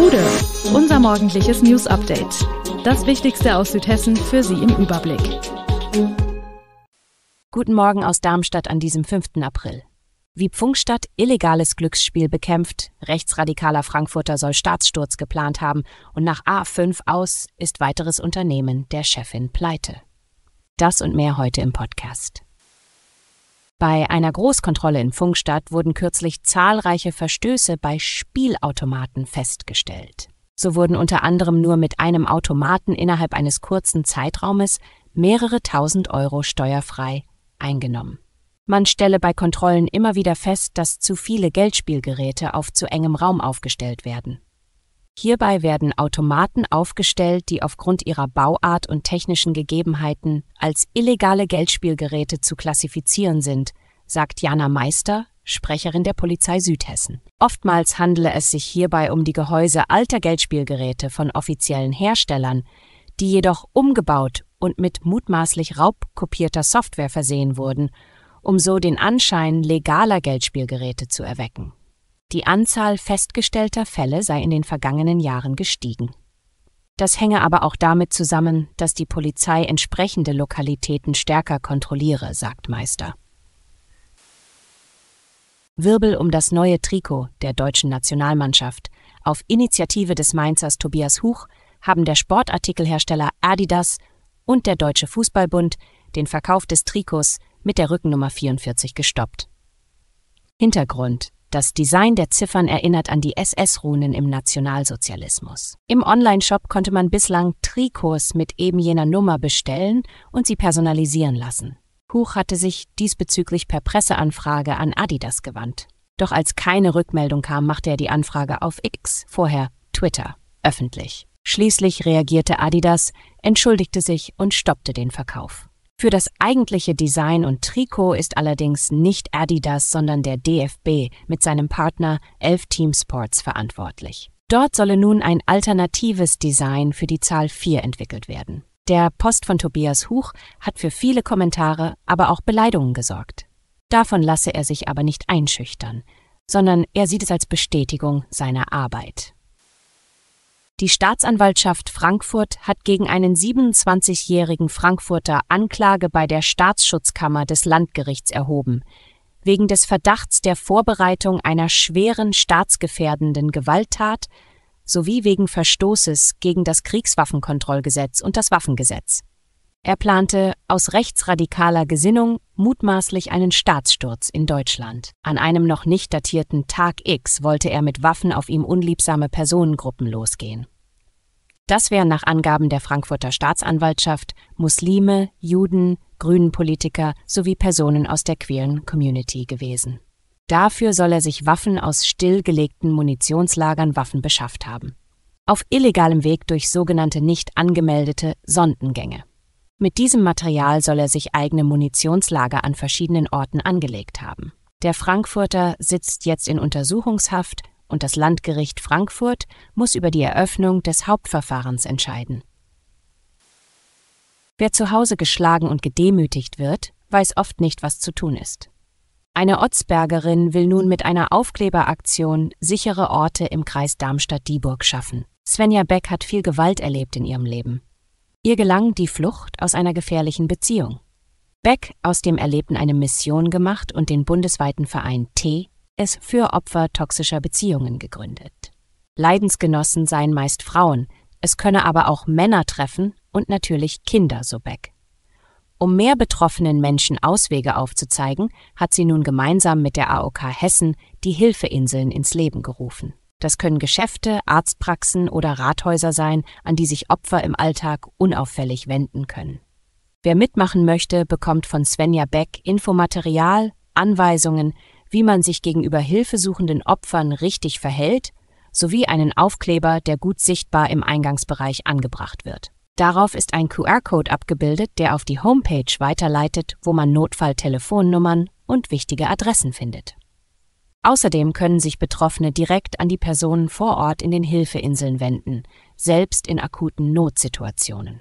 Hude, unser morgendliches News Update. Das Wichtigste aus Südhessen für Sie im Überblick. Guten Morgen aus Darmstadt an diesem 5. April. Wie Pfungstadt illegales Glücksspiel bekämpft, rechtsradikaler Frankfurter soll Staatssturz geplant haben und nach A5 aus ist weiteres Unternehmen der Chefin pleite. Das und mehr heute im Podcast. Bei einer Großkontrolle in Funkstadt wurden kürzlich zahlreiche Verstöße bei Spielautomaten festgestellt. So wurden unter anderem nur mit einem Automaten innerhalb eines kurzen Zeitraumes mehrere tausend Euro steuerfrei eingenommen. Man stelle bei Kontrollen immer wieder fest, dass zu viele Geldspielgeräte auf zu engem Raum aufgestellt werden. Hierbei werden Automaten aufgestellt, die aufgrund ihrer Bauart und technischen Gegebenheiten als illegale Geldspielgeräte zu klassifizieren sind, sagt Jana Meister, Sprecherin der Polizei Südhessen. Oftmals handele es sich hierbei um die Gehäuse alter Geldspielgeräte von offiziellen Herstellern, die jedoch umgebaut und mit mutmaßlich raubkopierter Software versehen wurden, um so den Anschein legaler Geldspielgeräte zu erwecken. Die Anzahl festgestellter Fälle sei in den vergangenen Jahren gestiegen. Das hänge aber auch damit zusammen, dass die Polizei entsprechende Lokalitäten stärker kontrolliere, sagt Meister. Wirbel um das neue Trikot der deutschen Nationalmannschaft. Auf Initiative des Mainzers Tobias Huch haben der Sportartikelhersteller Adidas und der Deutsche Fußballbund den Verkauf des Trikots mit der Rückennummer 44 gestoppt. Hintergrund das Design der Ziffern erinnert an die SS-Runen im Nationalsozialismus. Im Onlineshop konnte man bislang Trikots mit eben jener Nummer bestellen und sie personalisieren lassen. Huch hatte sich diesbezüglich per Presseanfrage an Adidas gewandt. Doch als keine Rückmeldung kam, machte er die Anfrage auf X, vorher Twitter, öffentlich. Schließlich reagierte Adidas, entschuldigte sich und stoppte den Verkauf. Für das eigentliche Design und Trikot ist allerdings nicht Adidas, sondern der DFB mit seinem Partner Elf Team Sports verantwortlich. Dort solle nun ein alternatives Design für die Zahl 4 entwickelt werden. Der Post von Tobias Huch hat für viele Kommentare, aber auch Beleidungen gesorgt. Davon lasse er sich aber nicht einschüchtern, sondern er sieht es als Bestätigung seiner Arbeit. Die Staatsanwaltschaft Frankfurt hat gegen einen 27-jährigen Frankfurter Anklage bei der Staatsschutzkammer des Landgerichts erhoben, wegen des Verdachts der Vorbereitung einer schweren staatsgefährdenden Gewalttat sowie wegen Verstoßes gegen das Kriegswaffenkontrollgesetz und das Waffengesetz er plante, aus rechtsradikaler Gesinnung mutmaßlich einen Staatssturz in Deutschland. An einem noch nicht datierten Tag X wollte er mit Waffen auf ihm unliebsame Personengruppen losgehen. Das wären nach Angaben der Frankfurter Staatsanwaltschaft Muslime, Juden, Grünenpolitiker sowie Personen aus der queeren Community gewesen. Dafür soll er sich Waffen aus stillgelegten Munitionslagern Waffen beschafft haben. Auf illegalem Weg durch sogenannte nicht angemeldete Sondengänge. Mit diesem Material soll er sich eigene Munitionslager an verschiedenen Orten angelegt haben. Der Frankfurter sitzt jetzt in Untersuchungshaft und das Landgericht Frankfurt muss über die Eröffnung des Hauptverfahrens entscheiden. Wer zu Hause geschlagen und gedemütigt wird, weiß oft nicht, was zu tun ist. Eine Otzbergerin will nun mit einer Aufkleberaktion sichere Orte im Kreis Darmstadt-Dieburg schaffen. Svenja Beck hat viel Gewalt erlebt in ihrem Leben. Ihr gelang die Flucht aus einer gefährlichen Beziehung. Beck aus dem Erlebten eine Mission gemacht und den bundesweiten Verein T, es für Opfer toxischer Beziehungen gegründet. Leidensgenossen seien meist Frauen, es könne aber auch Männer treffen und natürlich Kinder, so Beck. Um mehr betroffenen Menschen Auswege aufzuzeigen, hat sie nun gemeinsam mit der AOK Hessen die Hilfeinseln ins Leben gerufen. Das können Geschäfte, Arztpraxen oder Rathäuser sein, an die sich Opfer im Alltag unauffällig wenden können. Wer mitmachen möchte, bekommt von Svenja Beck Infomaterial, Anweisungen, wie man sich gegenüber hilfesuchenden Opfern richtig verhält, sowie einen Aufkleber, der gut sichtbar im Eingangsbereich angebracht wird. Darauf ist ein QR-Code abgebildet, der auf die Homepage weiterleitet, wo man Notfalltelefonnummern und wichtige Adressen findet. Außerdem können sich Betroffene direkt an die Personen vor Ort in den Hilfeinseln wenden, selbst in akuten Notsituationen.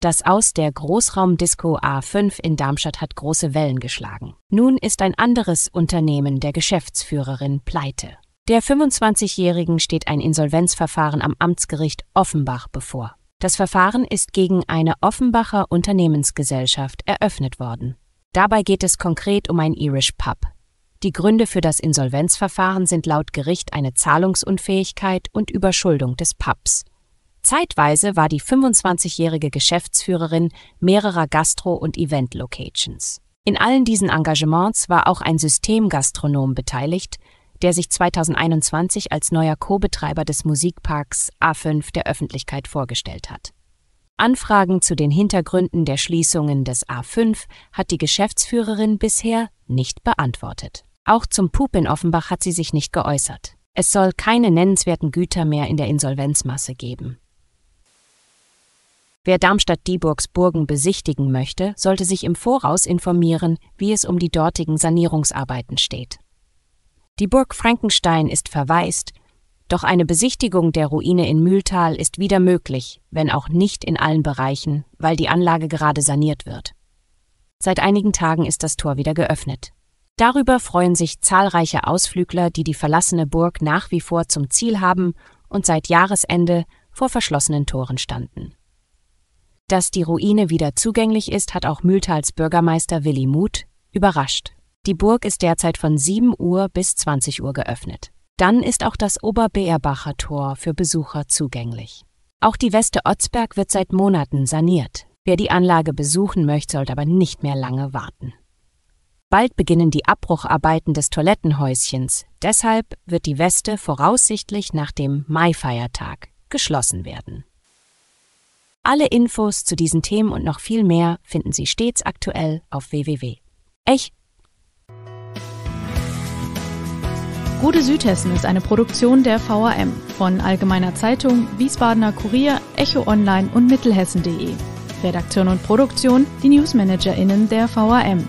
Das Aus der Großraumdisco A5 in Darmstadt hat große Wellen geschlagen. Nun ist ein anderes Unternehmen der Geschäftsführerin pleite. Der 25-Jährigen steht ein Insolvenzverfahren am Amtsgericht Offenbach bevor. Das Verfahren ist gegen eine Offenbacher Unternehmensgesellschaft eröffnet worden. Dabei geht es konkret um ein Irish Pub. Die Gründe für das Insolvenzverfahren sind laut Gericht eine Zahlungsunfähigkeit und Überschuldung des Pubs. Zeitweise war die 25-jährige Geschäftsführerin mehrerer Gastro- und Event-Locations. In allen diesen Engagements war auch ein Systemgastronom beteiligt, der sich 2021 als neuer Co-Betreiber des Musikparks A5 der Öffentlichkeit vorgestellt hat. Anfragen zu den Hintergründen der Schließungen des A5 hat die Geschäftsführerin bisher nicht beantwortet. Auch zum Pup in Offenbach hat sie sich nicht geäußert. Es soll keine nennenswerten Güter mehr in der Insolvenzmasse geben. Wer Darmstadt-Dieburgs Burgen besichtigen möchte, sollte sich im Voraus informieren, wie es um die dortigen Sanierungsarbeiten steht. Die Burg Frankenstein ist verwaist, doch eine Besichtigung der Ruine in Mühltal ist wieder möglich, wenn auch nicht in allen Bereichen, weil die Anlage gerade saniert wird. Seit einigen Tagen ist das Tor wieder geöffnet. Darüber freuen sich zahlreiche Ausflügler, die die verlassene Burg nach wie vor zum Ziel haben und seit Jahresende vor verschlossenen Toren standen. Dass die Ruine wieder zugänglich ist, hat auch Mühltals Bürgermeister Willi Muth überrascht. Die Burg ist derzeit von 7 Uhr bis 20 Uhr geöffnet. Dann ist auch das Oberbeerbacher Tor für Besucher zugänglich. Auch die Weste Otzberg wird seit Monaten saniert. Wer die Anlage besuchen möchte, sollte aber nicht mehr lange warten. Bald beginnen die Abbrucharbeiten des Toilettenhäuschens, deshalb wird die Weste voraussichtlich nach dem Maifeiertag geschlossen werden. Alle Infos zu diesen Themen und noch viel mehr finden Sie stets aktuell auf www. Ech. Gute Südhessen ist eine Produktion der VAM von Allgemeiner Zeitung, Wiesbadener Kurier, Echo Online und Mittelhessen.de. Redaktion und Produktion die Newsmanagerinnen der VAM.